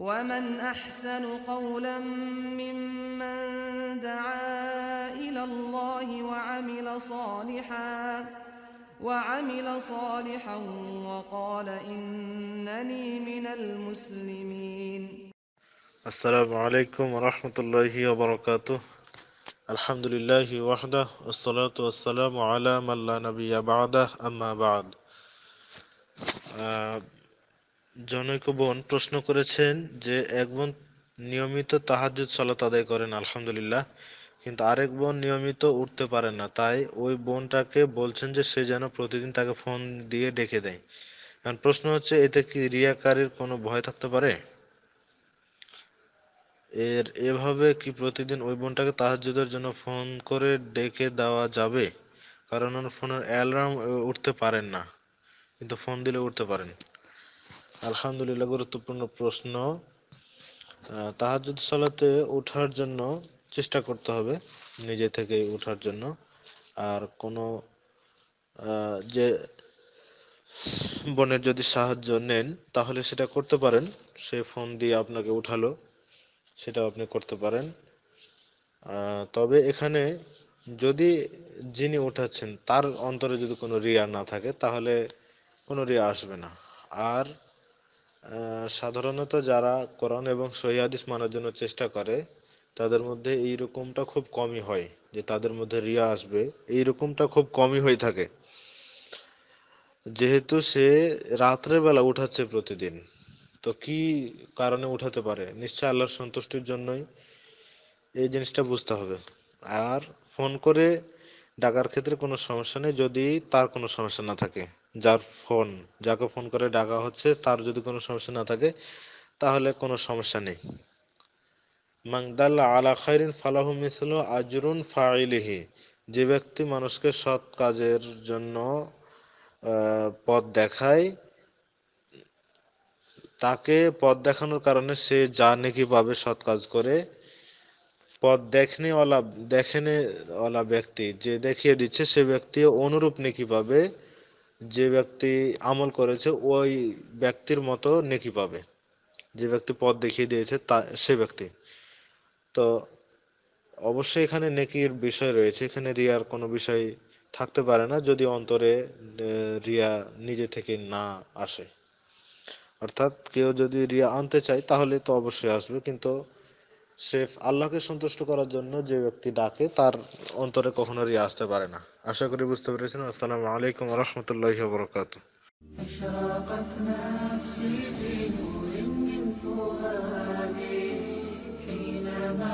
ومن أحسن قولا ممن دعا إلى الله وعمل صالحا وعمل صالحا وقال إنني من المسلمين السلام عليكم ورحمة الله وبركاته الحمد لله وحده والصلاة والسلام على من لا نبي بعده أما بعد آه، জনৈক বোন প্রশ্ন করেছেন যে এক বোন নিয়মিত তাহাজ্জুদ সালাত আদায় করেন আলহামদুলিল্লাহ কিন্তু আরেক বোন নিয়মিত উঠতে পারে না তাই ওই বোনটাকে বলছেন যে সে যেন প্রতিদিন তাকে ফোন দিয়ে ডেকে দেয় কারণ প্রশ্ন হচ্ছে এতে কি রিয়াকারীর কোনো ভয় থাকতে পারে এর এভাবে কি প্রতিদিন ওই বোনটাকে তাহাজ্জুদের জন্য ফোন করে ডেকে দেওয়া যাবে কারণ ওর ফোনের অ্যালার্ম উঠতে পারেন না কিন্তু ফোন দিলে উঠতে পারেন আলহামদুলিল্লাহ গুরুত্বপূর্ণ প্রশ্ন তাহাজুদ সালাতে ওঠার জন্য চেষ্টা করতে হবে নিজে থেকে ওঠার জন্য আর কোনো যে বোনের যদি সাহায্য নেন তাহলে সেটা করতে পারেন সে ফোন দিয়ে আপনাকে উঠালো সেটা আপনি করতে পারেন তবে এখানে যদি যিনি উঠাচ্ছেন তার অন্তরে যদি কোনো রিয়া না থাকে তাহলে কোনো রিয়া আসবে না আর সাধারণত যারা কোরআন এবং সহিদিস মানার জন্য চেষ্টা করে তাদের মধ্যে এই রকমটা খুব কমই হয় যে তাদের মধ্যে রিয়া আসবে এই রকমটা খুব কমই হয়ে থাকে যেহেতু সে রাত্রেবেলা উঠাচ্ছে প্রতিদিন তো কি কারণে উঠাতে পারে নিশ্চয় আল্লাহর সন্তুষ্টির জন্যই এই জিনিসটা বুঝতে হবে আর ফোন করে ডাকার ক্ষেত্রে কোনো সমস্যা নেই যদি তার কোনো সমস্যা না থাকে যার ফোন যাকে ফোন করে ডাকা হচ্ছে তার যদি কোনো সমস্যা না থাকে তাহলে কোনো সমস্যা নেই মাংদাল আলা খাইরিন ফালাহু মিসলু আজরুন ফাইলিহি যে ব্যক্তি মানুষকে সৎ কাজের জন্য পথ দেখায় তাকে পথ দেখানোর কারণে সে যা নাকি পাবে সৎ কাজ করে পথ দেখনে ওলা দেখেনে ওলা ব্যক্তি যে দেখিয়ে দিচ্ছে সে ব্যক্তি অনুরূপ নেকি পাবে যে ব্যক্তি আমল করেছে ওই ব্যক্তির মতো নেকি পাবে যে ব্যক্তি পথ দেখিয়ে দিয়েছে তা সে ব্যক্তি তো অবশ্যই এখানে নেকির বিষয় রয়েছে এখানে রিয়ার কোনো বিষয় থাকতে পারে না যদি অন্তরে রিয়া নিজে থেকে না আসে অর্থাৎ কেউ যদি রিয়া আনতে চায় তাহলে তো অবশ্যই আসবে কিন্তু সে আল্লাহকে সন্তুষ্ট করার জন্য যে ব্যক্তি ডাকে তার অন্তরে কখনো রিয়া আসতে পারে না আশা করি বুঝতে পেরেছেন আসসালামু আলাইকুম রহমতুল্লাহ বরকাত أشرقت نفسي حينما